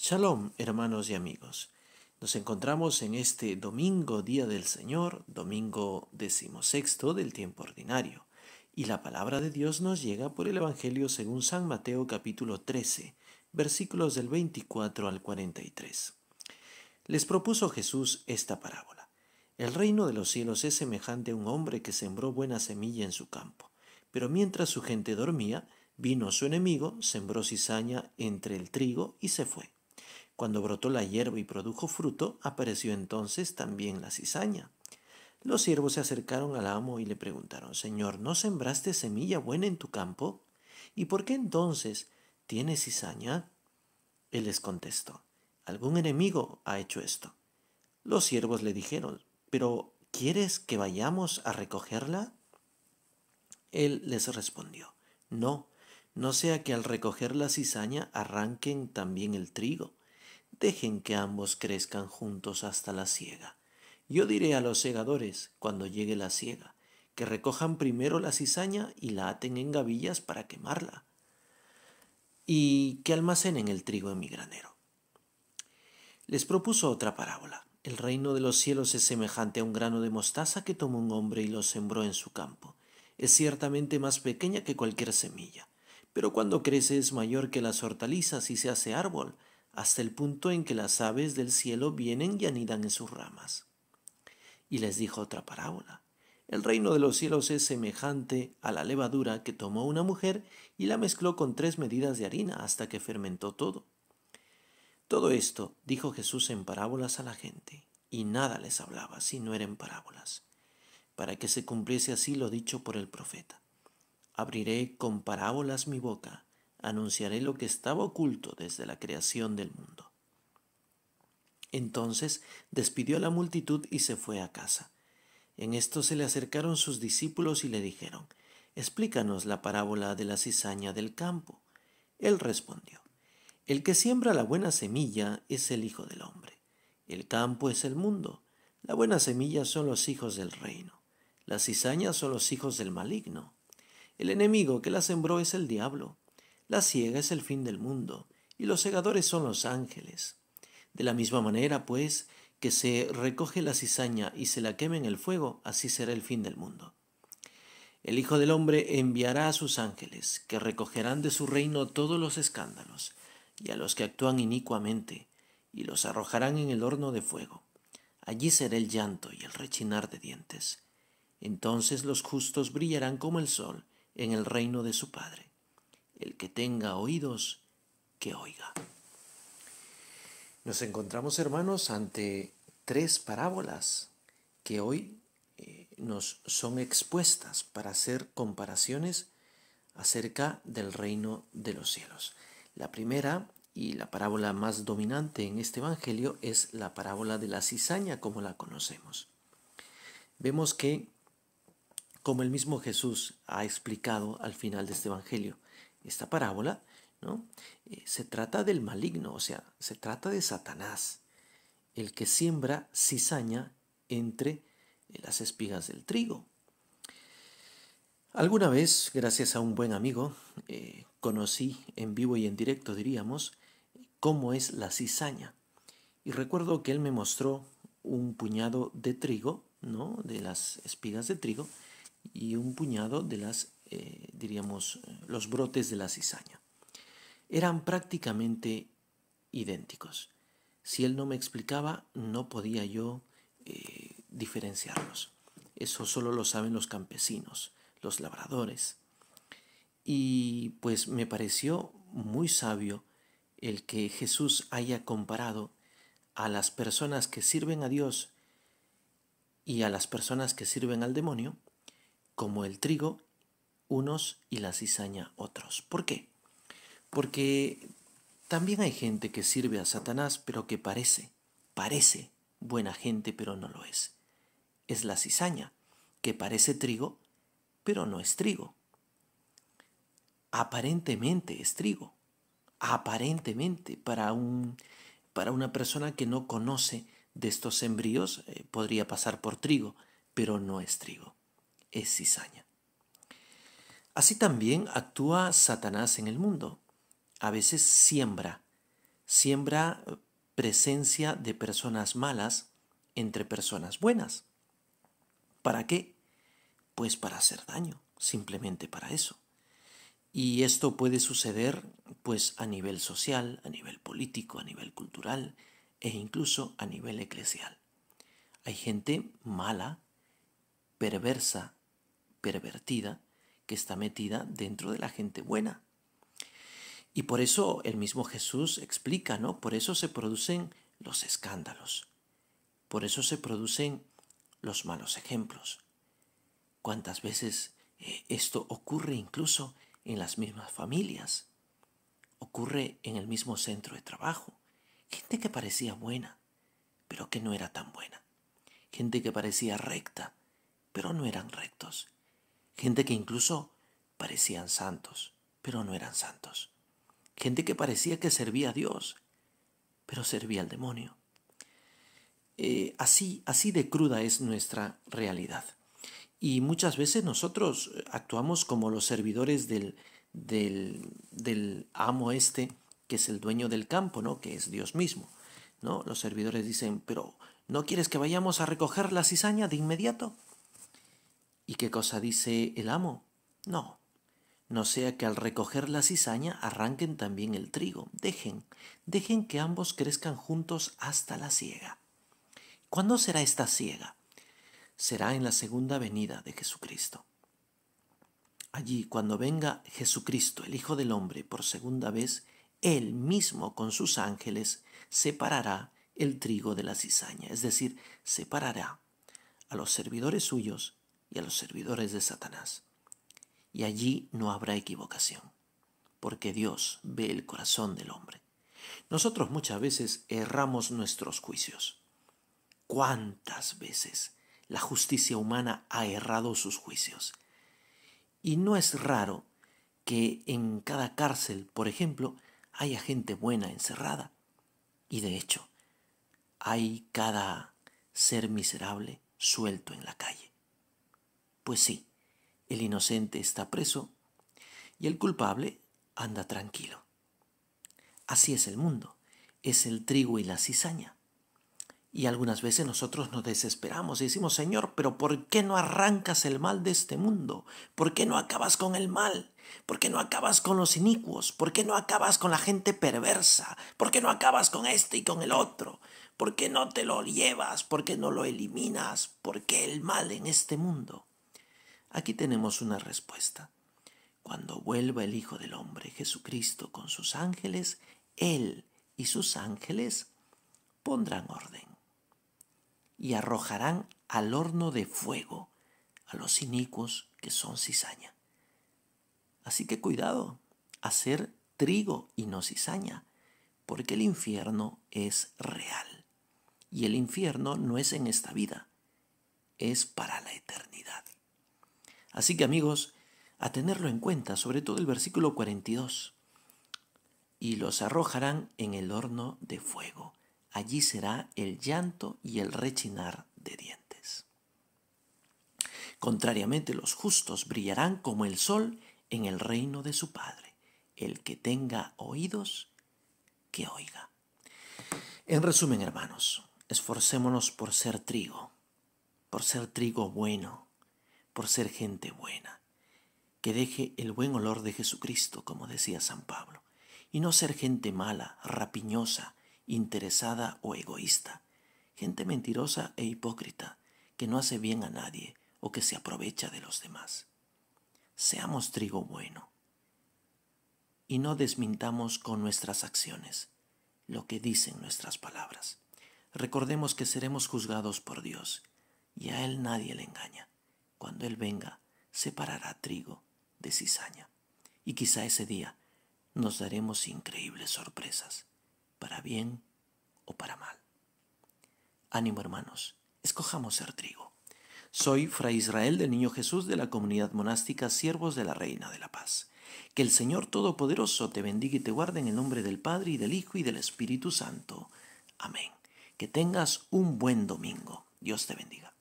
Shalom, hermanos y amigos. Nos encontramos en este domingo, día del Señor, domingo decimosexto del tiempo ordinario, y la palabra de Dios nos llega por el Evangelio según San Mateo capítulo 13, versículos del 24 al 43. Les propuso Jesús esta parábola. El reino de los cielos es semejante a un hombre que sembró buena semilla en su campo, pero mientras su gente dormía, vino su enemigo, sembró cizaña entre el trigo y se fue. Cuando brotó la hierba y produjo fruto, apareció entonces también la cizaña. Los siervos se acercaron al amo y le preguntaron, Señor, ¿no sembraste semilla buena en tu campo? ¿Y por qué entonces tienes cizaña? Él les contestó, algún enemigo ha hecho esto. Los siervos le dijeron, pero ¿quieres que vayamos a recogerla? Él les respondió, no, no sea que al recoger la cizaña arranquen también el trigo dejen que ambos crezcan juntos hasta la siega. Yo diré a los segadores, cuando llegue la siega, que recojan primero la cizaña y la aten en gavillas para quemarla, y que almacenen el trigo en mi granero. Les propuso otra parábola. El reino de los cielos es semejante a un grano de mostaza que tomó un hombre y lo sembró en su campo. Es ciertamente más pequeña que cualquier semilla, pero cuando crece es mayor que las hortalizas y se hace árbol, hasta el punto en que las aves del cielo vienen y anidan en sus ramas. Y les dijo otra parábola. El reino de los cielos es semejante a la levadura que tomó una mujer y la mezcló con tres medidas de harina hasta que fermentó todo. Todo esto dijo Jesús en parábolas a la gente, y nada les hablaba si no eran parábolas, para que se cumpliese así lo dicho por el profeta. Abriré con parábolas mi boca, anunciaré lo que estaba oculto desde la creación del mundo. Entonces despidió a la multitud y se fue a casa. En esto se le acercaron sus discípulos y le dijeron, Explícanos la parábola de la cizaña del campo. Él respondió, El que siembra la buena semilla es el Hijo del Hombre. El campo es el mundo. La buena semilla son los hijos del reino. Las cizañas son los hijos del maligno. El enemigo que la sembró es el diablo. La ciega es el fin del mundo y los segadores son los ángeles. De la misma manera, pues, que se recoge la cizaña y se la queme en el fuego, así será el fin del mundo. El Hijo del Hombre enviará a sus ángeles, que recogerán de su reino todos los escándalos, y a los que actúan inicuamente, y los arrojarán en el horno de fuego. Allí será el llanto y el rechinar de dientes. Entonces los justos brillarán como el sol en el reino de su Padre. El que tenga oídos, que oiga. Nos encontramos, hermanos, ante tres parábolas que hoy eh, nos son expuestas para hacer comparaciones acerca del reino de los cielos. La primera y la parábola más dominante en este Evangelio es la parábola de la cizaña como la conocemos. Vemos que, como el mismo Jesús ha explicado al final de este Evangelio, esta parábola, ¿no? Eh, se trata del maligno, o sea, se trata de Satanás, el que siembra cizaña entre eh, las espigas del trigo. Alguna vez, gracias a un buen amigo, eh, conocí en vivo y en directo, diríamos, cómo es la cizaña. Y recuerdo que él me mostró un puñado de trigo, ¿no? De las espigas de trigo y un puñado de las eh, diríamos, eh, los brotes de la cizaña. Eran prácticamente idénticos. Si él no me explicaba, no podía yo eh, diferenciarlos. Eso solo lo saben los campesinos, los labradores. Y pues me pareció muy sabio el que Jesús haya comparado a las personas que sirven a Dios y a las personas que sirven al demonio como el trigo unos y la cizaña otros. ¿Por qué? Porque también hay gente que sirve a Satanás, pero que parece, parece buena gente, pero no lo es. Es la cizaña, que parece trigo, pero no es trigo. Aparentemente es trigo. Aparentemente, para, un, para una persona que no conoce de estos sembríos, eh, podría pasar por trigo, pero no es trigo, es cizaña. Así también actúa Satanás en el mundo. A veces siembra, siembra eh, presencia de personas malas entre personas buenas. ¿Para qué? Pues para hacer daño, simplemente para eso. Y esto puede suceder pues a nivel social, a nivel político, a nivel cultural e incluso a nivel eclesial. Hay gente mala, perversa, pervertida, que está metida dentro de la gente buena. Y por eso el mismo Jesús explica, ¿no? Por eso se producen los escándalos. Por eso se producen los malos ejemplos. ¿Cuántas veces eh, esto ocurre incluso en las mismas familias? Ocurre en el mismo centro de trabajo. Gente que parecía buena, pero que no era tan buena. Gente que parecía recta, pero no eran rectos gente que incluso parecían santos, pero no eran santos. Gente que parecía que servía a Dios, pero servía al demonio. Eh, así, así de cruda es nuestra realidad. Y muchas veces nosotros actuamos como los servidores del, del, del amo este, que es el dueño del campo, ¿no? que es Dios mismo. ¿no? Los servidores dicen, pero ¿no quieres que vayamos a recoger la cizaña de inmediato? ¿Y qué cosa dice el amo? No, no sea que al recoger la cizaña arranquen también el trigo. Dejen, dejen que ambos crezcan juntos hasta la siega. ¿Cuándo será esta siega? Será en la segunda venida de Jesucristo. Allí, cuando venga Jesucristo, el Hijo del Hombre, por segunda vez, Él mismo con sus ángeles separará el trigo de la cizaña, es decir, separará a los servidores suyos y a los servidores de Satanás. Y allí no habrá equivocación, porque Dios ve el corazón del hombre. Nosotros muchas veces erramos nuestros juicios. ¿Cuántas veces la justicia humana ha errado sus juicios? Y no es raro que en cada cárcel, por ejemplo, haya gente buena encerrada. Y de hecho, hay cada ser miserable suelto en la calle. Pues sí, el inocente está preso y el culpable anda tranquilo. Así es el mundo, es el trigo y la cizaña. Y algunas veces nosotros nos desesperamos y decimos, Señor, pero ¿por qué no arrancas el mal de este mundo? ¿Por qué no acabas con el mal? ¿Por qué no acabas con los inicuos? ¿Por qué no acabas con la gente perversa? ¿Por qué no acabas con este y con el otro? ¿Por qué no te lo llevas? ¿Por qué no lo eliminas? ¿Por qué el mal en este mundo? Aquí tenemos una respuesta. Cuando vuelva el Hijo del Hombre, Jesucristo, con sus ángeles, Él y sus ángeles pondrán orden y arrojarán al horno de fuego a los inicuos que son cizaña. Así que cuidado, hacer trigo y no cizaña, porque el infierno es real. Y el infierno no es en esta vida, es para la eternidad. Así que amigos, a tenerlo en cuenta, sobre todo el versículo 42. Y los arrojarán en el horno de fuego. Allí será el llanto y el rechinar de dientes. Contrariamente, los justos brillarán como el sol en el reino de su Padre. El que tenga oídos, que oiga. En resumen, hermanos, esforcémonos por ser trigo, por ser trigo bueno, por ser gente buena, que deje el buen olor de Jesucristo, como decía San Pablo, y no ser gente mala, rapiñosa, interesada o egoísta, gente mentirosa e hipócrita, que no hace bien a nadie o que se aprovecha de los demás. Seamos trigo bueno y no desmintamos con nuestras acciones lo que dicen nuestras palabras. Recordemos que seremos juzgados por Dios y a Él nadie le engaña. Cuando Él venga, separará trigo de cizaña. Y quizá ese día nos daremos increíbles sorpresas, para bien o para mal. Ánimo hermanos, escojamos ser trigo. Soy Fray Israel del Niño Jesús de la comunidad monástica Siervos de la Reina de la Paz. Que el Señor Todopoderoso te bendiga y te guarde en el nombre del Padre y del Hijo y del Espíritu Santo. Amén. Que tengas un buen domingo. Dios te bendiga.